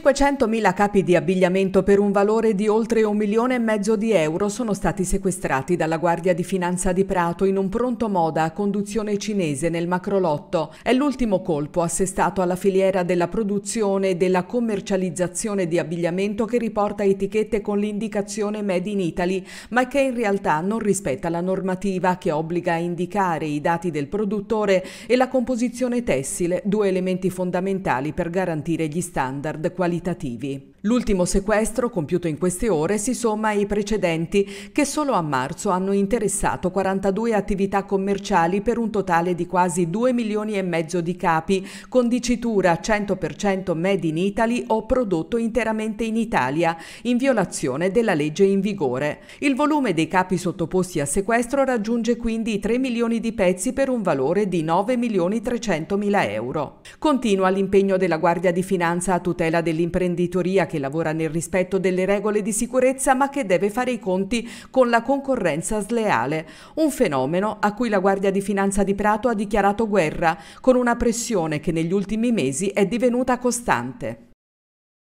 500.000 capi di abbigliamento per un valore di oltre un milione e mezzo di euro sono stati sequestrati dalla Guardia di Finanza di Prato in un pronto moda a conduzione cinese nel Macrolotto. È l'ultimo colpo assestato alla filiera della produzione e della commercializzazione di abbigliamento che riporta etichette con l'indicazione Made in Italy, ma che in realtà non rispetta la normativa che obbliga a indicare i dati del produttore e la composizione tessile, due elementi fondamentali per garantire gli standard qualitativi. L'ultimo sequestro compiuto in queste ore si somma ai precedenti che solo a marzo hanno interessato 42 attività commerciali per un totale di quasi 2 milioni e mezzo di capi con dicitura 100% made in Italy o prodotto interamente in Italia in violazione della legge in vigore. Il volume dei capi sottoposti a sequestro raggiunge quindi 3 milioni di pezzi per un valore di 9 milioni 300 mila euro. Continua l'impegno della Guardia di Finanza a tutela dell'imprenditoria che lavora nel rispetto delle regole di sicurezza ma che deve fare i conti con la concorrenza sleale, un fenomeno a cui la Guardia di Finanza di Prato ha dichiarato guerra, con una pressione che negli ultimi mesi è divenuta costante.